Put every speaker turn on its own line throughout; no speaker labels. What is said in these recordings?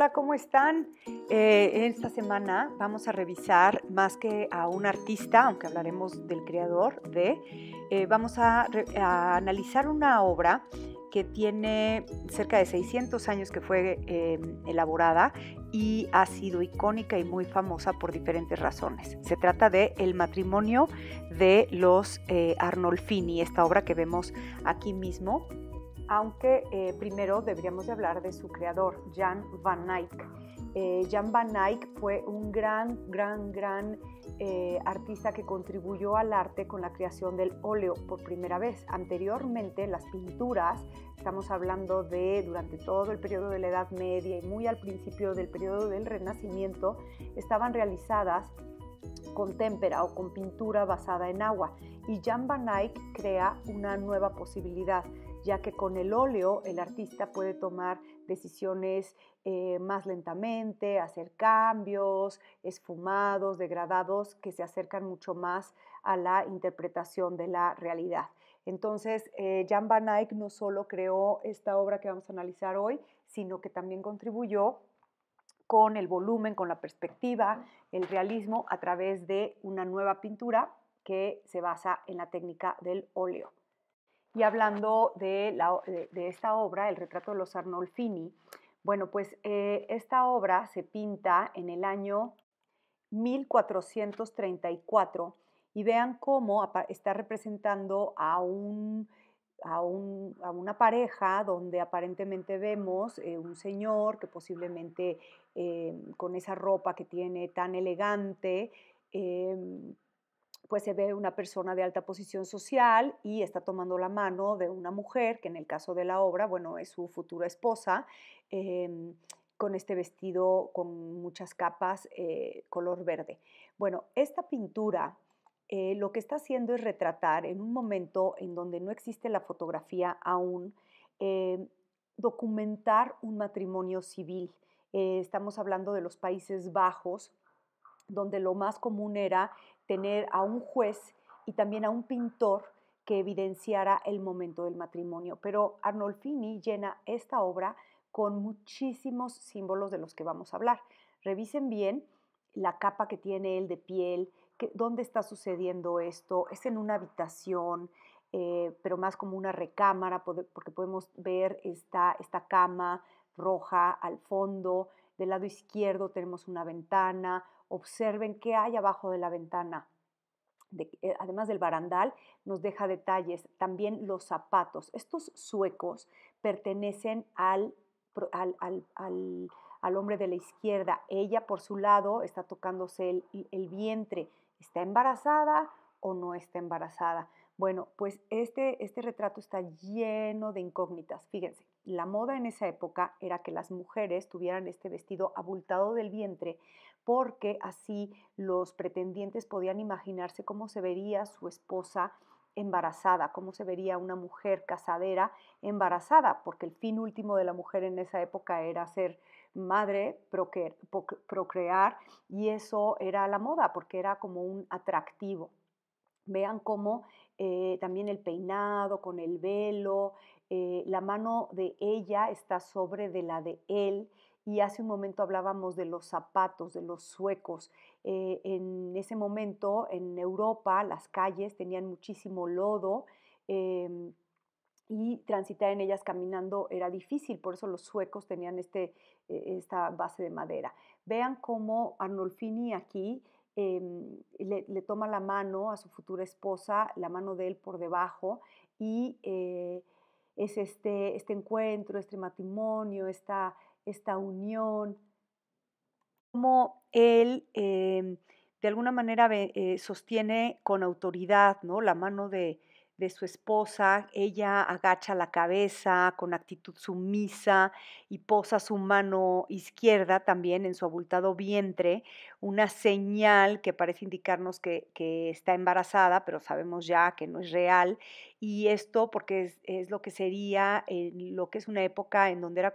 Hola, ¿cómo están? Eh, esta semana vamos a revisar más que a un artista, aunque hablaremos del creador de, eh, vamos a, analizar una obra que tiene cerca de 600 años que fue em, elaborada y ha sido icónica y muy famosa por diferentes razones. Se trata de El matrimonio de los eh, Arnolfini, esta obra que vemos aquí mismo aunque eh, primero deberíamos de hablar de su creador, Jan van Eyck. Eh, Jan van Eyck fue un gran, gran, gran eh, artista que contribuyó al arte con la creación del óleo por primera vez. Anteriormente, las pinturas, estamos hablando de durante todo el periodo de la Edad Media y muy al principio del periodo del Renacimiento, estaban realizadas con témpera o con pintura basada en agua. Y Jan van Eyck crea una nueva posibilidad ya que con el óleo el artista puede tomar decisiones eh, más lentamente, hacer cambios, esfumados, degradados, que se acercan mucho más a la interpretación de la realidad. Entonces, eh, Jan van Eyck no solo creó esta obra que vamos a analizar hoy, sino que también contribuyó con el volumen, con la perspectiva, el realismo a través de una nueva pintura que se basa en la técnica del óleo. Y hablando de, de, esta obra, El retrato de los Arnolfini, bueno, pues eh, esta obra se pinta en el año 1434 y vean cómo está representando a, un, a, una pareja donde aparentemente vemos eh, un señor que posiblemente eh, con esa ropa que tiene tan elegante, pues se ve una persona de alta posición social y está tomando la mano de una mujer, que en el caso de la obra, bueno, es su futura esposa, em, con este vestido con muchas capas eh, color verde. Bueno, esta pintura eh, lo que está haciendo es retratar en un momento en donde no existe la fotografía aún, em, documentar un matrimonio civil. Eh, estamos hablando de los Países Bajos, donde lo más común era tener a un juez y también a un pintor que evidenciara el momento del matrimonio. Pero Arnolfini llena esta obra con muchísimos símbolos de los que vamos a hablar. Revisen bien la capa que tiene él de piel, dónde está sucediendo esto, es en una habitación, eh, pero más como una recámara, porque podemos ver esta cama roja al fondo, del lado izquierdo tenemos una ventana, observen qué hay abajo de la ventana. Eh, además del barandal, nos deja detalles, también los zapatos. Estos suecos pertenecen al, al, hombre de la izquierda. Ella, por su lado, está tocándose el vientre. ¿Está embarazada o no está embarazada? Bueno, pues este, este retrato está lleno de incógnitas. Fíjense, la moda en esa época era que las mujeres tuvieran este vestido abultado del vientre porque así los pretendientes podían imaginarse cómo se vería su esposa embarazada, cómo se vería una mujer casadera embarazada, porque el fin último de la mujer en esa época era ser madre, procrear y eso era la moda, porque era como un atractivo. Vean cómo eh, también el peinado con el velo, eh, la mano de ella está sobre de la de él. Y hace un momento hablábamos de los zapatos, de los suecos. Eh, en ese momento en Europa las calles tenían muchísimo lodo em, y transitar en ellas caminando era difícil, por eso los suecos tenían este, esta base de madera. Vean cómo Arnolfini aquí Em, le, toma la mano a su futura esposa, la mano de él por debajo, y eh, es este, este encuentro, este matrimonio, esta, esta unión, como él em, de alguna manera eh, sostiene con autoridad ¿no? la mano de, de su esposa, ella agacha la cabeza con actitud sumisa y posa su mano izquierda también en su abultado vientre una señal que parece indicarnos que, está embarazada, pero sabemos ya que no es real. Y esto porque es, lo que sería en lo que es una época en donde era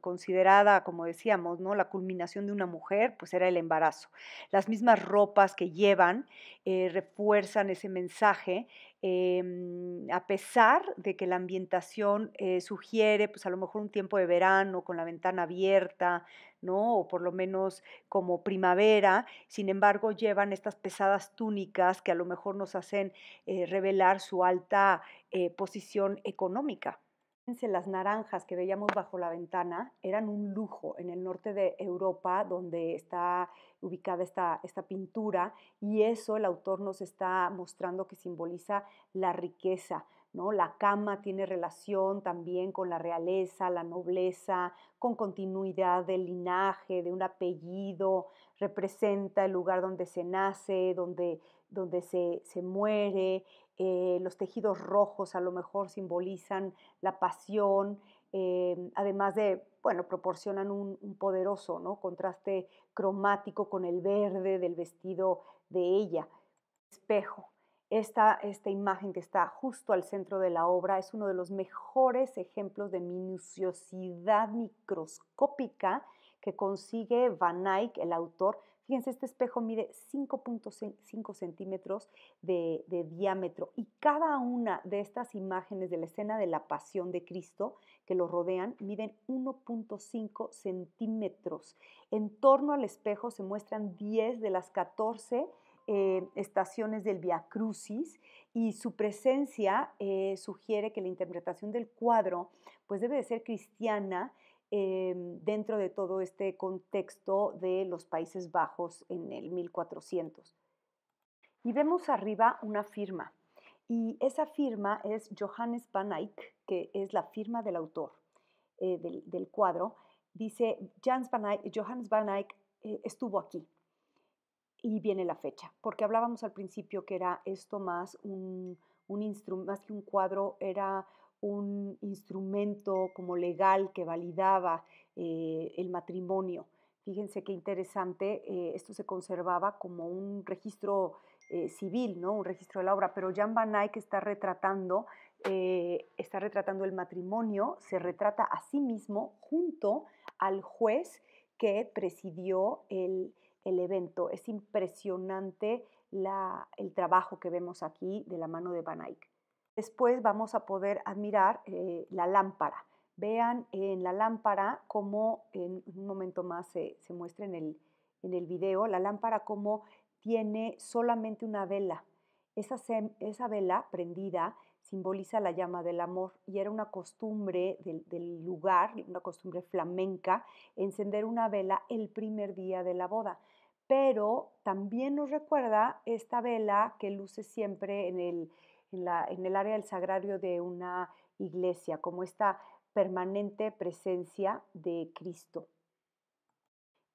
considerada, como decíamos, ¿no? la culminación de una mujer, pues era el embarazo. Las mismas ropas que llevan eh, refuerzan ese mensaje. Em, a pesar de que la ambientación eh, sugiere, pues a lo mejor un tiempo de verano con la ventana abierta, ¿no? O por lo menos como primavera, sin embargo llevan estas pesadas túnicas que a lo mejor nos hacen eh, revelar su alta eh, posición económica las naranjas que veíamos bajo la ventana eran un lujo en el norte de Europa, donde está ubicada esta, pintura, y eso el autor nos está mostrando que simboliza la riqueza. ¿no? La cama tiene relación también con la realeza, la nobleza, con continuidad del linaje, de un apellido, representa el lugar donde se nace, donde, donde se, muere, eh, los tejidos rojos a lo mejor simbolizan la pasión, eh, además de, bueno, proporcionan un, poderoso contraste cromático con el verde del vestido de ella. Espejo. Esta, esta imagen que está justo al centro de la obra es uno de los mejores ejemplos de minuciosidad microscópica que consigue Van Eyck, el autor. Fíjense, este espejo mide 5.5 centímetros de, diámetro y cada una de estas imágenes de la escena de la pasión de Cristo que lo rodean miden 1.5 centímetros. En torno al espejo se muestran 10 de las 14 eh, estaciones del Via Crucis y su presencia eh, sugiere que la interpretación del cuadro pues debe de ser cristiana Em, dentro de todo este contexto de los Países Bajos en el 1400. Y vemos arriba una firma, y esa firma es Johannes van Eyck, que es la firma del autor eh, del, cuadro. Dice, van Eyck, Johannes van Eyck eh, estuvo aquí. Y viene la fecha, porque hablábamos al principio que era esto más un, un instrumento, más que un cuadro, era un instrumento como legal que validaba eh, el matrimonio. Fíjense qué interesante, eh, esto se conservaba como un registro eh, civil, ¿no? un registro de la obra, pero Jan Van Eyck está retratando, está retratando el matrimonio, se retrata a sí mismo junto al juez que presidió el, evento. Es impresionante el trabajo que vemos aquí de la mano de Van Eyck. Después vamos a poder admirar eh, la lámpara. Vean en la lámpara cómo, en un momento más se, muestra en el, en el video, la lámpara como tiene solamente una vela. Esa, esa, vela prendida simboliza la llama del amor y era una costumbre del, lugar, una costumbre flamenca, encender una vela el primer día de la boda. Pero también nos recuerda esta vela que luce siempre en el, en, el área del sagrario de una iglesia, como esta permanente presencia de Cristo.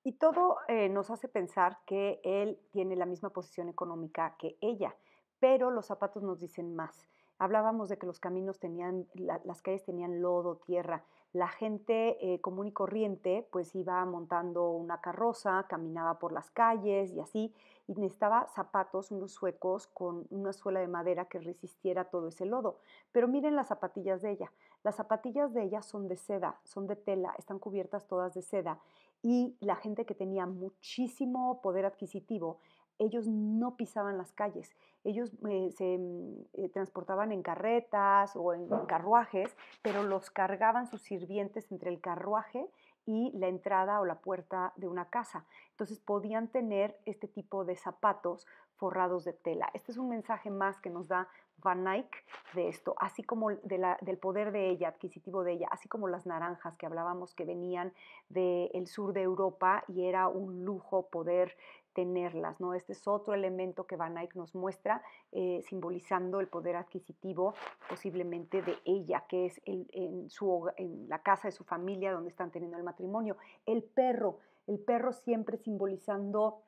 Y todo eh, nos hace pensar que él tiene la misma posición económica que ella, pero los zapatos nos dicen más. Hablábamos de que los caminos tenían, las calles tenían lodo, tierra. La gente eh, común y corriente pues iba montando una carroza, caminaba por las calles y así, y necesitaba zapatos, unos suecos con una suela de madera que resistiera todo ese lodo. Pero miren las zapatillas de ella. Las zapatillas de ella son de seda, son de tela, están cubiertas todas de seda y la gente que tenía muchísimo poder adquisitivo ellos no pisaban las calles, ellos eh, se mm, eh, transportaban en carretas o en, carruajes, pero los cargaban sus sirvientes entre el carruaje y la entrada o la puerta de una casa. Entonces podían tener este tipo de zapatos forrados de tela. Este es un mensaje más que nos da Van Eyck de esto, así como del poder de ella, adquisitivo de ella, así como las naranjas que hablábamos que venían del sur de Europa y era un lujo poder tenerlas, ¿no? Este es otro elemento que Van Eyck nos muestra, eh, simbolizando el poder adquisitivo posiblemente de ella, que es en, su, en la casa de su familia donde están teniendo el matrimonio. El perro, el perro siempre simbolizando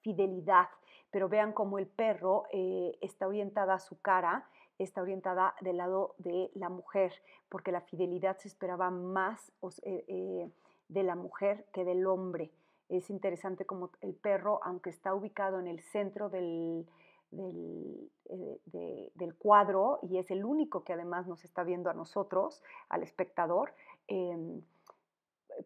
fidelidad, pero vean cómo el perro eh, está orientada a su cara, está orientada del lado de la mujer, porque la fidelidad se esperaba más eh, de la mujer que del hombre. Es interesante como el perro, aunque está ubicado en el centro eh, del, cuadro y es el único que además nos está viendo a nosotros, al espectador, em,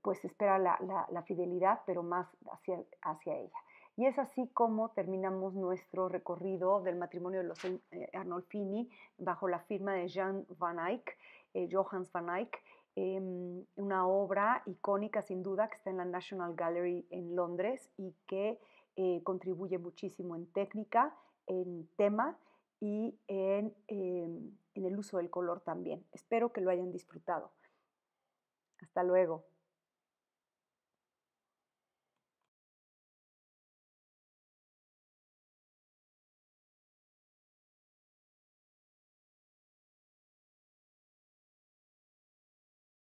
pues espera la, fidelidad, pero más hacia, ella. Y es así como terminamos nuestro recorrido del matrimonio de los eh, Arnolfini bajo la firma de Jean van Eyck, eh, Johannes van Eyck, Em, una obra icónica sin duda que está en la National Gallery en Londres y que eh, contribuye muchísimo en técnica, en tema y em, en el uso del color también. Espero que lo hayan disfrutado. Hasta luego.